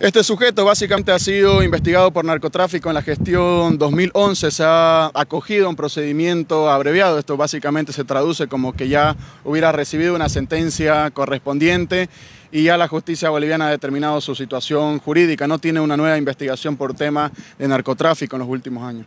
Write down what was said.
Este sujeto básicamente ha sido investigado por narcotráfico en la gestión 2011, se ha acogido a un procedimiento abreviado, esto básicamente se traduce como que ya hubiera recibido una sentencia correspondiente y ya la justicia boliviana ha determinado su situación jurídica, no tiene una nueva investigación por tema de narcotráfico en los últimos años.